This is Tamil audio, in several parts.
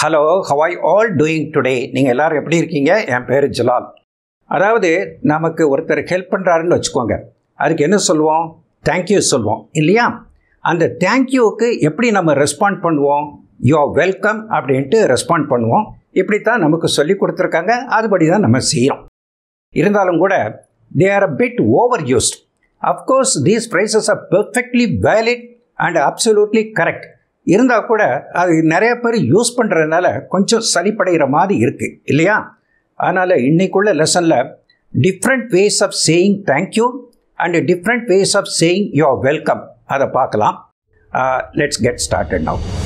hello how are you all doing today நீங்கள் எல்லோரும் எப்படி இருக்கீங்க என் பேர் ஜலால் அதாவது நமக்கு ஒருத்தர் ஹெல்ப் பண்ணுறாருன்னு வச்சுக்கோங்க அதுக்கு என்ன சொல்லுவோம் தேங்க்யூ சொல்லுவோம் இல்லையா அந்த தேங்க்யூவுக்கு எப்படி நம்ம ரெஸ்பாண்ட் பண்ணுவோம் யூ ஆர் வெல்கம் அப்படின்ட்டு ரெஸ்பாண்ட் பண்ணுவோம் இப்படி தான் நமக்கு சொல்லி கொடுத்துருக்காங்க அதுபடி தான் நம்ம செய்கிறோம் இருந்தாலும் கூட they are a bit over used of course these phrases are perfectly valid and absolutely correct இருந்தால் கூட அது நிறைய பேர் யூஸ் பண்ணுறதுனால கொஞ்சம் சளிப்படைகிற மாதிரி இருக்குது இல்லையா அதனால் இன்றைக்குள்ள லெசனில் different ways of saying thank you and different ways of saying you're welcome அதை பார்க்கலாம் லெட்ஸ் கெட் ஸ்டார்டட் நவு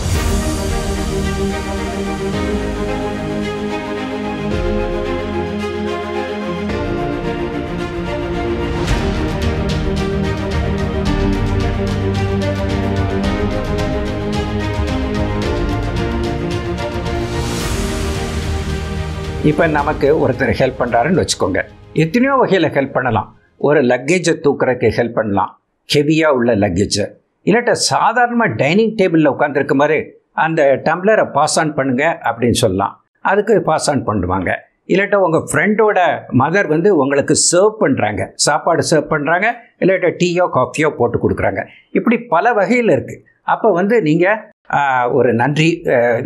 இப்போ நமக்கு ஒருத்தர் ஹெல்ப் பண்ணுறாருன்னு வச்சுக்கோங்க எத்தனையோ வகையில் ஹெல்ப் பண்ணலாம் ஒரு லக்கேஜை தூக்குறதுக்கு ஹெல்ப் பண்ணலாம் ஹெவியாக உள்ள லக்கேஜை இல்லாட்ட சாதாரணமாக டைனிங் டேபிளில் உட்காந்துருக்க மாதிரி அந்த டம்ளரை பாஸ் ஆன் பண்ணுங்க அப்படின்னு சொல்லலாம் அதுக்கு பாஸ் ஆன் பண்ணுவாங்க இல்லாட்ட உங்கள் ஃப்ரெண்டோட மதர் வந்து உங்களுக்கு சர்வ் பண்ணுறாங்க சாப்பாடு சர்வ் பண்ணுறாங்க இல்லாட்ட டீயோ காஃபியோ போட்டு கொடுக்குறாங்க இப்படி பல வகையில் இருக்குது அப்போ வந்து நீங்கள் ஒரு நன்றி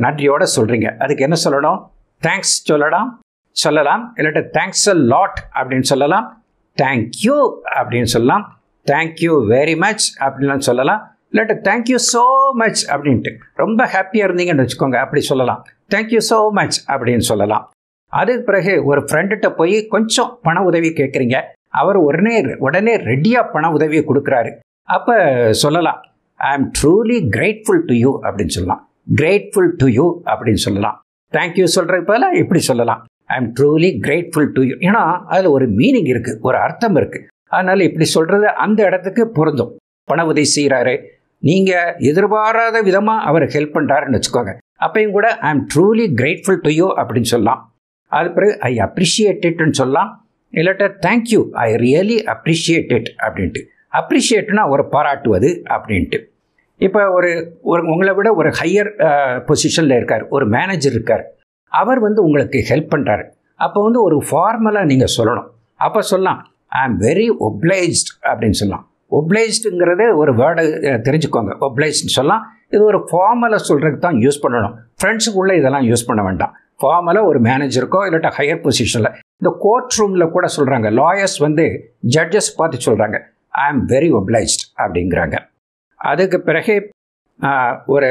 நன்றியோடு சொல்கிறீங்க அதுக்கு என்ன சொல்லணும் தேங்க்ஸ் சொல்லலாம் சொல்லலாம் இல்லாட்ட தேங்க்ஸ் அ லாட் அப்படின்னு சொல்லலாம் தேங்க்யூ அப்படின்னு சொல்லலாம் தேங்க்யூ வெரி மச் அப்படின்லாம் சொல்லலாம் இல்லாட்ட தேங்க்யூ ஸோ மச் அப்படின்ட்டு ரொம்ப ஹாப்பியாக இருந்தீங்கன்னு வச்சுக்கோங்க அப்படி சொல்லலாம் தேங்க்யூ ஸோ மச் அப்படின்னு சொல்லலாம் அதுக்கு பிறகு ஒரு ஃப்ரெண்டுகிட்ட போய் கொஞ்சம் பண உதவி கேட்குறீங்க அவர் உடனே உடனே ரெடியாக பண உதவியை கொடுக்குறாரு அப்போ சொல்லலாம் ஐ ஆம் ட்ரூலி கிரேட்ஃபுல் டு யூ அப்படின்னு சொல்லலாம் கிரேட்ஃபுல் டு யூ அப்படின்னு சொல்லலாம் தேங்க்யூ சொல்கிற போல இப்படி சொல்லலாம் I am truly grateful to you ஏன்னா அதில் ஒரு மீனிங் இருக்குது ஒரு அர்த்தம் இருக்குது அதனால் இப்படி சொல்கிறது அந்த இடத்துக்கு பொருந்தும் பண உதவி செய்கிறாரு நீங்கள் எதிர்பாராத விதமாக அவர் ஹெல்ப் பண்ணுறாருன்னு வச்சுக்கோங்க அப்பையும் கூட I am truly grateful to you அப்படின்னு சொல்லலாம் அது பிறகு ஐ அப்ரிஷியேட் இட்னு சொல்லலாம் இல்லாட்ட thank you I really appreciate it அப்படின்ட்டு அப்ரிஷியேட்னா ஒரு பாராட்டுவது அப்படின்ட்டு இப்போ ஒரு ஒரு உங்களை விட ஒரு ஹையர் பொசிஷனில் இருக்கார் ஒரு மேனேஜர் இருக்கார் அவர் வந்து உங்களுக்கு ஹெல்ப் பண்ணுறாரு அப்போ வந்து ஒரு ஃபார்மலாக நீங்கள் சொல்லணும் அப்போ சொல்லலாம் ஐ ஆம் வெரி ஒப்ளைஸ்ட் அப்படின்னு சொல்லலாம் ஒப்ளைஸ்டுங்கிறது ஒரு வேர்டை தெரிஞ்சுக்கோங்க ஒப்ளைஸ்ட்னு சொல்லலாம் இது ஒரு ஃபார்மலாக சொல்கிறதுக்கு தான் யூஸ் பண்ணணும் ஃப்ரெண்ட்ஸுக்குள்ளே இதெல்லாம் யூஸ் பண்ண வேண்டாம் ஃபார்மலாக ஒரு மேனேஜருக்கோ இல்லாட்டா ஹையர் பொசிஷனில் இந்த கோர்ட் ரூமில் கூட சொல்கிறாங்க லாயர்ஸ் வந்து ஜட்ஜஸ் பார்த்து சொல்கிறாங்க ஐ ஆம் வெரி ஒப்ளைஸ்ட் அப்படிங்கிறாங்க அதுக்கு பிறகு ஒரு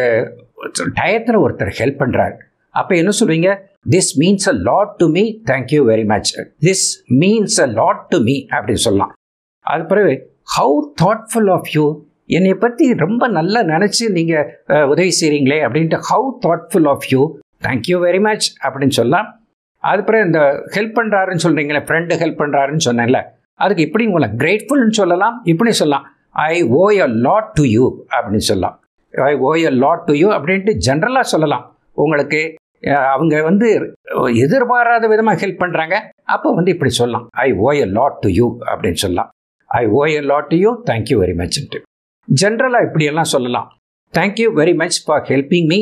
டயத்தில் ஒருத்தர் ஹெல்ப் பண்ணுறாரு அப்போ என்ன சொல்வீங்க this means a lot to me thank you very much this means a lot to me அப்படின்னு சொல்லலாம் அது பிறகு ஹவு தாட்ஃபுல் ஆஃப் யூ என்னை பற்றி ரொம்ப நல்லா நினச்சி நீங்கள் உதவி செய்கிறீங்களே அப்படின்ட்டு how thoughtful of you thank you very much அப்படின்னு சொல்லலாம் அது பிறகு இந்த ஹெல்ப் பண்ணுறாருன்னு சொல்கிறீங்களே ஃப்ரெண்டு ஹெல்ப் பண்ணுறாருன்னு சொன்னேன்ல அதுக்கு இப்படி உங்களை கிரேட்ஃபுல்னு சொல்லலாம் இப்படி சொல்லலாம் I owe a lot to you அப்படின்னு சொல்லலாம் I owe a lot to you அப்படின்ட்டு ஜென்ரலாக சொல்லலாம் உங்களுக்கு அவங்க வந்து எதிர்பாராத விதமாக ஹெல்ப் பண்ணுறாங்க அப்போ வந்து இப்படி சொல்லலாம் I owe a lot to you அப்படின்னு சொல்லலாம் I owe a lot to you thank you very மச்ன்ட்டு ஜென்ரலாக இப்படியெல்லாம் சொல்லலாம் thank you very much for helping me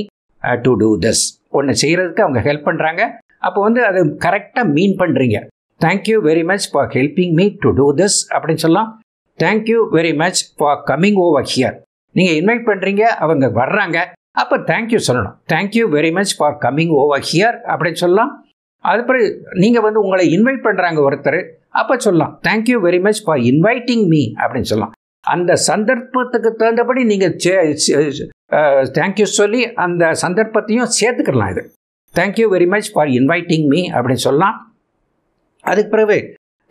to do this ஒன்று செய்கிறதுக்கு அவங்க ஹெல்ப் பண்ணுறாங்க அப்போ வந்து அது கரெக்டாக மீன் பண்ணுறீங்க thank you very much for helping me to do this அப்படின்னு சொல்லலாம் thank you very much for coming over here நீங்கள் இன்வைட் பண்ணுறீங்க அவங்க வர்றாங்க அப்போ தேங்க்யூ சொல்லணும் thank you very much for coming over here அப்படின்னு சொல்லலாம் அது பிறகு நீங்கள் வந்து உங்களை இன்வைட் பண்ணுறாங்க ஒருத்தர் அப்போ சொல்லலாம் thank you very much for inviting me அப்படின்னு சொல்லலாம் அந்த சந்தர்ப்பத்துக்கு தகுந்தபடி நீங்கள் தேங்க்யூ சொல்லி அந்த சந்தர்ப்பத்தையும் சேர்த்துக்கலாம் இது thank you very much for inviting me அப்படின்னு சொல்லலாம் அதுக்கு பிறகு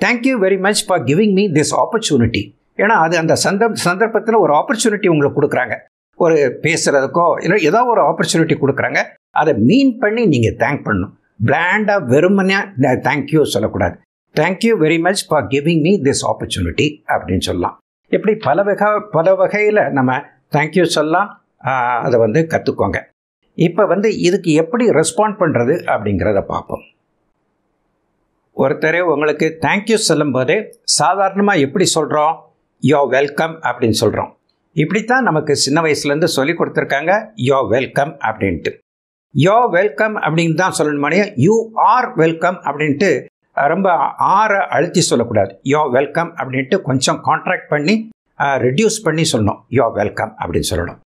thank you very much for giving me this opportunity ஏன்னா அது அந்த சந்தர் சந்தர்ப்பத்தில் ஒரு ஆப்பர்ச்சுனிட்டி உங்களுக்கு கொடுக்குறாங்க ஒரு பேசுகிறதுக்கோ இல்லை ஏதோ ஒரு ஆப்பர்ச்சுனிட்டி கொடுக்குறாங்க அதை மீன் பண்ணி நீங்கள் தேங்க் பண்ணணும் பிளாண்டாக வெறுமனையாக தேங்க்யூ சொல்லக்கூடாது thank you very much for giving me this opportunity அப்படின்னு சொல்லலாம் இப்படி பல வகை பல வகையில் நம்ம தேங்க்யூ சொல்லலாம் அதை வந்து கற்றுக்கோங்க இப்போ வந்து இதுக்கு எப்படி ரெஸ்பாண்ட் பண்ணுறது அப்படிங்கிறத பார்ப்போம் ஒருத்தரே உங்களுக்கு தேங்க்யூ சொல்லும்போது சாதாரணமாக எப்படி சொல்கிறோம் யோ வெல்கம் அப்படின்னு சொல்கிறோம் இப்படித்தான் நமக்கு சின்ன வயசுலேருந்து சொல்லி கொடுத்துருக்காங்க யோ வெல்கம் அப்படின்ட்டு யோ வெல்கம் அப்படின்னு தான் சொல்லணுமானே யூ ஆர் வெல்கம் அப்படின்ட்டு ரொம்ப ஆரை அழுத்தி சொல்லக்கூடாது யோ வெல்கம் அப்படின்ட்டு கொஞ்சம் கான்ட்ராக்ட் பண்ணி ரெடியூஸ் பண்ணி சொல்லணும் யோ வெல்கம் அப்படின்னு சொல்லணும்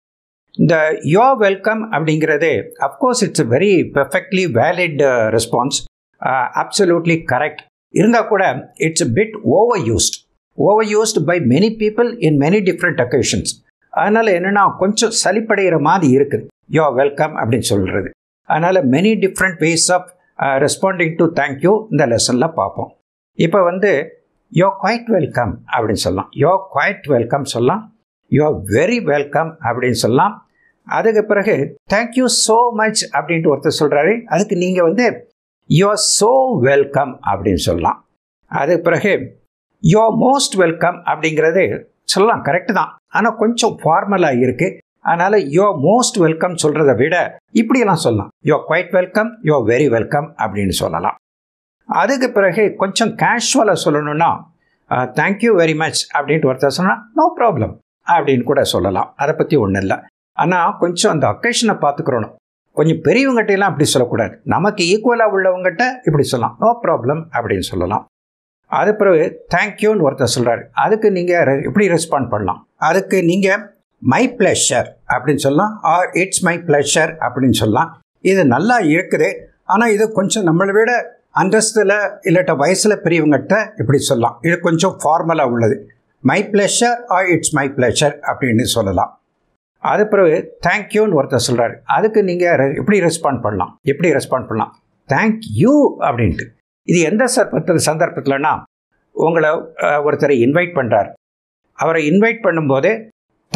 இந்த யோ வெல்கம் அப்படிங்கிறது of course it's very perfectly valid response absolutely correct இருந்தால் கூட it's bit over used overused by many people in many different occasions அதனால் என்னென்னா கொஞ்சம் சளிப்படைகிற மாதிரி இருக்குது யோ வெல்கம் அப்படின்னு சொல்கிறது அதனால் many different ways of responding to thank you இந்த லெசனில் பார்ப்போம் இப்போ வந்து யோ குவைட் வெல்கம் அப்படின்னு சொல்லலாம் யோ குவைட் வெல்கம் சொல்லலாம் யோ வெரி வெல்கம் அப்படின்னு சொல்லலாம் அதுக்கு பிறகு தேங்க்யூ ஸோ மச் அப்படின்ட்டு ஒருத்தர் சொல்கிறாரு அதுக்கு நீங்கள் வந்து யோ ஸோ வெல்கம் அப்படின்னு சொல்லலாம் அதுக்கு பிறகு யோ மோஸ்ட் வெல்கம் அப்படிங்கிறது சொல்லலாம் கரெக்டு தான் ஆனால் கொஞ்சம் ஃபார்மலாக இருக்குது அதனால் யோ மோஸ்ட் வெல்கம் சொல்கிறத விட இப்படியெல்லாம் சொல்லலாம் you're quite welcome you're very welcome அப்படின்னு சொல்லலாம் அதுக்கு பிறகு கொஞ்சம் கேஷுவலாக சொல்லணும்னா தேங்க்யூ வெரி மச் அப்படின்ட்டு ஒருத்தர் சொன்னால் நோ ப்ராப்ளம் அப்படின்னு கூட சொல்லலாம் அதை பற்றி ஒன்றும் இல்லை ஆனால் கொஞ்சம் அந்த அக்கேஷனை பார்த்துக்கிறோணும் கொஞ்சம் எல்லாம் அப்படி சொல்லக்கூடாது நமக்கு ஈக்குவலாக உள்ளவங்ககிட்ட இப்படி சொல்லலாம் நோ ப்ராப்ளம் அப்படின்னு சொல்லலாம் அது பிறகு தேங்க்யூன்னு ஒருத்தர் சொல்கிறாரு அதுக்கு நீங்கள் எப்படி ரெஸ்பாண்ட் பண்ணலாம் அதுக்கு நீங்கள் மை பிளஷர் அப்படின்னு சொல்லலாம் ஆர் இட்ஸ் மை பிளஷர் அப்படின்னு சொல்லலாம் இது நல்லா இருக்குது ஆனால் இது கொஞ்சம் நம்மளை விட அந்தஸ்தில் இல்லாட்ட வயசில் பெரியவங்ககிட்ட இப்படி சொல்லலாம் இது கொஞ்சம் ஃபார்மலாக உள்ளது my pleasure or it's my pleasure அப்படின்னு சொல்லலாம் அது பிறகு தேங்க்யூன்னு ஒருத்தர் சொல்கிறாரு அதுக்கு நீங்கள் எப்படி ரெஸ்பாண்ட் பண்ணலாம் எப்படி ரெஸ்பாண்ட் பண்ணலாம் தேங்க் யூ அப்படின்ட்டு இது எந்த சர்பத்தில் சந்தர்ப்பத்தில்னா உங்களை ஒருத்தரை இன்வைட் பண்ணுறார் அவரை இன்வைட் பண்ணும்போது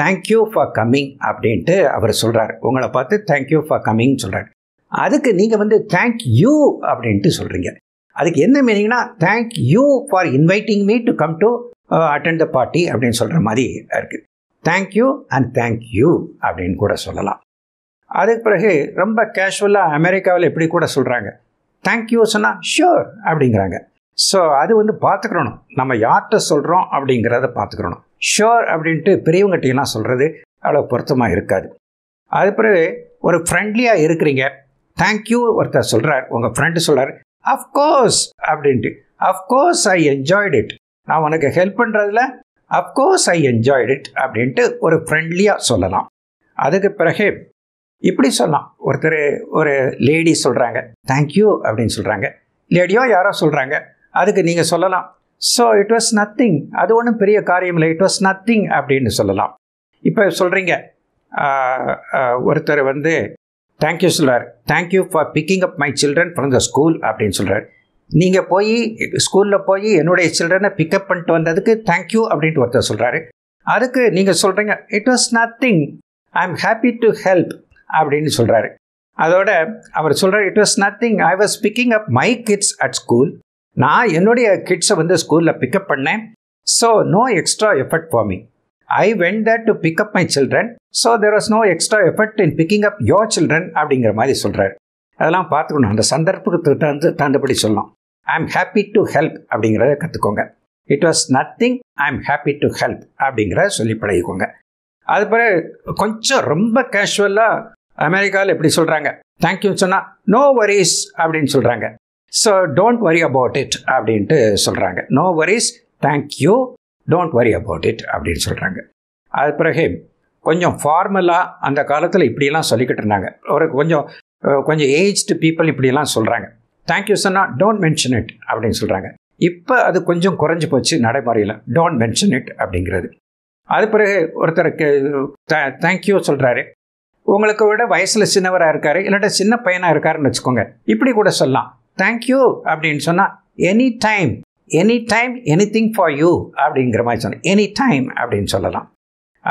தேங்க்யூ ஃபார் கம்மிங் அப்படின்ட்டு அவர் சொல்கிறார் உங்களை பார்த்து தேங்க்யூ ஃபார் கம்மிங்னு சொல்கிறார் அதுக்கு நீங்கள் வந்து தேங்க் யூ அப்படின்ட்டு சொல்கிறீங்க அதுக்கு என்ன மீனிங்னா thank you for inviting me to come to attend the party அப்படின்னு சொல்கிற மாதிரி இருக்குது தேங்க்யூ அண்ட் தேங்க் யூ அப்படின்னு கூட சொல்லலாம் அதுக்கு பிறகு ரொம்ப கேஷுவலாக அமெரிக்காவில் எப்படி கூட சொல்கிறாங்க தேங்க்யூ சொன்னால் ஷியோர் அப்படிங்கிறாங்க ஸோ அது வந்து பார்த்துக்கிறணும் நம்ம யார்கிட்ட சொல்கிறோம் அப்படிங்கிறத பார்த்துக்கிறணும் ஷோர் அப்படின்ட்டு பெரியவங்ககிட்டலாம் சொல்கிறது அவ்வளோ பொருத்தமாக இருக்காது அது பிறகு ஒரு ஃப்ரெண்ட்லியாக இருக்கிறீங்க தேங்க்யூ ஒருத்தர் சொல்கிறார் உங்கள் ஃப்ரெண்டு சொல்கிறார் அஃப்கோர்ஸ் அப்படின்ட்டு அஃப்கோர்ஸ் ஐ என்ஜாய்ட் இட் நான் உனக்கு ஹெல்ப் பண்ணுறதுல அஃப்கோர்ஸ் ஐ என்ஜாய்ட் இட் அப்படின்ட்டு ஒரு ஃப்ரெண்ட்லியாக சொல்லலாம் அதுக்கு பிறகு இப்படி சொல்லலாம் ஒருத்தர் ஒரு லேடி சொல்கிறாங்க தேங்க்யூ அப்படின்னு சொல்கிறாங்க லேடியோ யாரோ சொல்கிறாங்க அதுக்கு நீங்கள் சொல்லலாம் ஸோ இட் வாஸ் நத்திங் அது ஒன்றும் பெரிய காரியம் இல்லை இட் வாஸ் நத்திங் அப்படின்னு சொல்லலாம் இப்போ சொல்கிறீங்க ஒருத்தர் வந்து தேங்க்யூ சொல்கிறார் thank you for picking up my children from the school அப்படின்னு சொல்கிறார் நீங்கள் போய் ஸ்கூலில் போய் என்னுடைய சில்ட்ரனை பிக்கப் பண்ணிட்டு வந்ததுக்கு தேங்க்யூ அப்படின்ட்டு ஒருத்தர் சொல்கிறாரு அதுக்கு நீங்கள் சொல்கிறீங்க it was nothing I am happy to help அப்படின்னு சொல்கிறாரு அதோட அவர் சொல்கிறார் it was nothing I was picking up my kids at school நான் என்னுடைய கிட்ஸை வந்து ஸ்கூலில் பிக்கப் பண்ணேன் so no extra effort for me I went that to pick up my children so there was no extra effort in picking up your children அப்படிங்கிற மாதிரி சொல்கிறார் அதெல்லாம் பார்த்துக்கணும் அந்த சந்தர்ப்பத்துக்கு தகுந்த தகுந்தபடி சொல்லலாம் I am happy to help அப்படிங்கிறத கற்றுக்கோங்க it was nothing I am happy to help அப்படிங்கிறத சொல்லி பழகிக்கோங்க அது பிறகு கொஞ்சம் ரொம்ப கேஷுவலாக அமெரிக்காவில் எப்படி சொல்கிறாங்க தேங்க்யூ சொன்னால் நோ வரிஸ் அப்படின்னு சொல்கிறாங்க so don't worry about it அப்படின்ட்டு சொல்கிறாங்க no worries thank you don't worry about it அப்படின்னு சொல்கிறாங்க அது பிறகு கொஞ்சம் ஃபார்மலாக அந்த காலத்தில் இப்படியெல்லாம் சொல்லிக்கிட்டு இருந்தாங்க ஒரு கொஞ்சம் கொஞ்சம் ஏஜ்டு பீப்புள் இப்படியெல்லாம் சொல்கிறாங்க தேங்க்யூ சொன்னால் டோன்ட் மென்ஷன் இட் அப்படின்னு சொல்கிறாங்க இப்போ அது கொஞ்சம் குறைஞ்சி போச்சு நடைமுறையில் டோன்ட் மென்ஷன் இட் அப்படிங்கிறது அது பிறகு ஒருத்தருக்கு தேங்க்யூ சொல்கிறாரு உங்களுக்கு விட வயசில் சின்னவராக இருக்கார் இல்லாட்ட சின்ன பையனாக இருக்காருன்னு வச்சுக்கோங்க இப்படி கூட சொல்லலாம் தேங்க்யூ அப்படின்னு சொன்னால் any time any time anything for you அப்படிங்கிற மாதிரி சொன்னேன் எனி டைம் அப்படின்னு சொல்லலாம்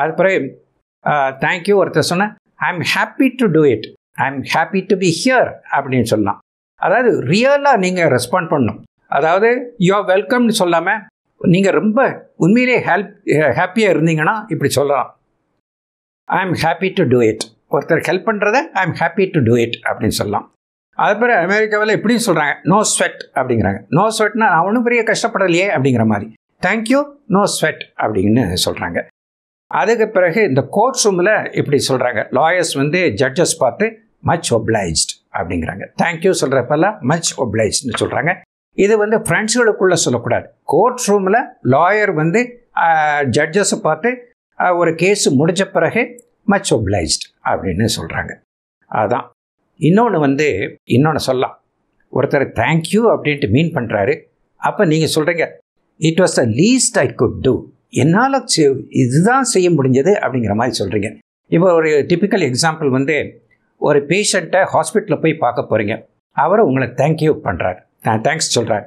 அது பிறகு தேங்க்யூ ஒருத்தர் சொன்னேன் I am happy to do it I am happy to be here அப்படின்னு சொல்லலாம் அதாவது ரியலாக நீங்கள் ரெஸ்பாண்ட் பண்ணணும் அதாவது யூ ஆர் வெல்கம்னு சொல்லாமல் நீங்கள் ரொம்ப உண்மையிலே ஹெல்ப் ஹாப்பியாக இருந்தீங்கன்னா இப்படி சொல்லலாம் I am happy to do it ஒருத்தர் ஹெல்ப் பண்ணுறத I am happy to do it அப்படின்னு சொல்லலாம் அது பிறகு அமெரிக்காவில் இப்படின்னு சொல்கிறாங்க நோ ஸ்வெட் அப்படிங்கிறாங்க நோ ஸ்வெட்னா நான் ஒன்றும் பெரிய கஷ்டப்படலையே அப்படிங்கிற மாதிரி தேங்க்யூ நோ ஸ்வெட் அப்படின்னு சொல்கிறாங்க அதுக்கு பிறகு இந்த கோர்ட் ரூமில் இப்படி சொல்கிறாங்க லாயர்ஸ் வந்து ஜட்ஜஸ் பார்த்து மச் ஒப்ளைஸ்ட் அப்படிங்கிறாங்க தேங்க்யூ சொல்கிறப்பெல்லாம் மச் ஒப்ளைஸ்ட்னு சொல்கிறாங்க இது வந்து ஃப்ரெண்ட்ஸுகளுக்குள்ளே சொல்லக்கூடாது கோர்ட் ரூமில் லாயர் வந்து ஜட்ஜஸை பார்த்து ஒரு கேஸ் முடிஞ்ச பிறகு மச் ஒப்ளைஸ்ட் அப்படின்னு சொல்கிறாங்க அதுதான் இன்னொன்று வந்து இன்னொன்று சொல்லலாம் ஒருத்தர் தேங்க்யூ அப்படின்ட்டு மீன் பண்ணுறாரு அப்போ நீங்கள் சொல்கிறீங்க it was the least I could do என்னால் இதுதான் செய்ய முடிஞ்சது அப்படிங்கிற மாதிரி சொல்கிறீங்க இப்போ ஒரு டிப்பிக்கல் எக்ஸாம்பிள் வந்து ஒரு பேஷண்ட்டை ஹாஸ்பிட்டலில் போய் பார்க்க போகிறீங்க அவர் உங்களை தேங்க்யூ பண்ணுறார் தேங்க்ஸ் சொல்கிறார்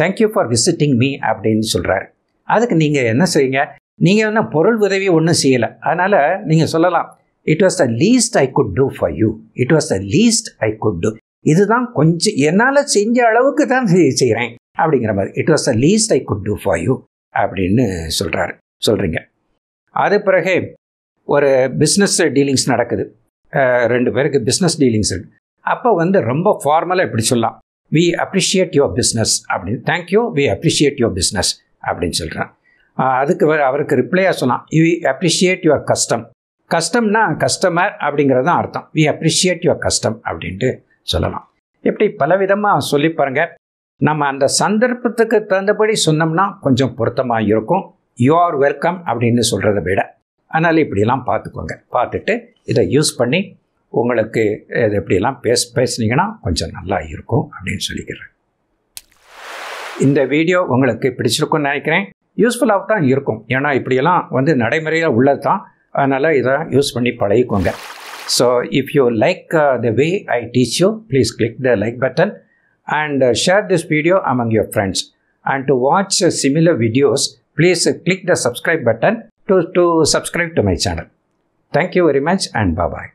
தேங்க்யூ ஃபார் விசிட்டிங் மீ அப்படின்னு சொல்கிறார் அதுக்கு நீங்கள் என்ன செய்யுங்க நீங்கள் என்ன பொருள் உதவி ஒன்றும் செய்யலை அதனால் நீங்கள் சொல்லலாம் it was the least I could do for you it was the least I could do இதுதான் கொஞ்சம் என்னால் செஞ்ச அளவுக்கு தான் செய்கிறேன் அப்படிங்கிற மாதிரி it was the least I could do for you அப்படின்னு சொல்கிறாரு சொல்கிறீங்க அது பிறகு ஒரு பிஸ்னஸ் டீலிங்ஸ் நடக்குது ரெண்டு பேருக்கு பிஸ்னஸ் டீலிங்ஸ் இருக்குது அப்போ வந்து ரொம்ப ஃபார்மலாக இப்படி சொல்லலாம் வி அப்ரிஷியேட் யுவர் பிஸ்னஸ் அப்படின்னு thank you we appreciate your business அப்படின்னு சொல்கிறேன் அதுக்கு அவருக்கு ரிப்ளையாக சொன்னான் யூ அப்ரிஷியேட் யுவர் கஸ்டம் கஸ்டம்னா கஸ்டமர் அப்படிங்கிறது தான் அர்த்தம் வி அப்ரிஷியேட் யுவர் கஸ்டம் அப்படின்ட்டு சொல்லலாம் எப்படி பலவிதமாக சொல்லி பாருங்கள் நம்ம அந்த சந்தர்ப்பத்துக்கு தகுந்தபடி சொன்னோம்னா கொஞ்சம் பொருத்தமாக இருக்கும் யூ ஆர் வெல்கம் அப்படின்னு சொல்கிறத விட அதனால் இப்படிலாம் பார்த்துக்கோங்க பார்த்துட்டு இதை யூஸ் பண்ணி உங்களுக்கு இது எப்படிலாம் பேச பேசுனீங்கன்னா கொஞ்சம் நல்லா இருக்கும் அப்படின்னு சொல்லிக்கிறேன் இந்த வீடியோ உங்களுக்கு பிடிச்சிருக்குன்னு நினைக்கிறேன் யூஸ்ஃபுல்லாக தான் இருக்கும் ஏன்னா இப்படியெல்லாம் வந்து நடைமுறையில் உள்ளது தான் அதனால் இதை யூஸ் பண்ணி பழகிக்கோங்க so if you like the way I teach you please click the like button and share this video among your friends and to watch similar videos please click the subscribe button to to subscribe to my channel thank you very much and bye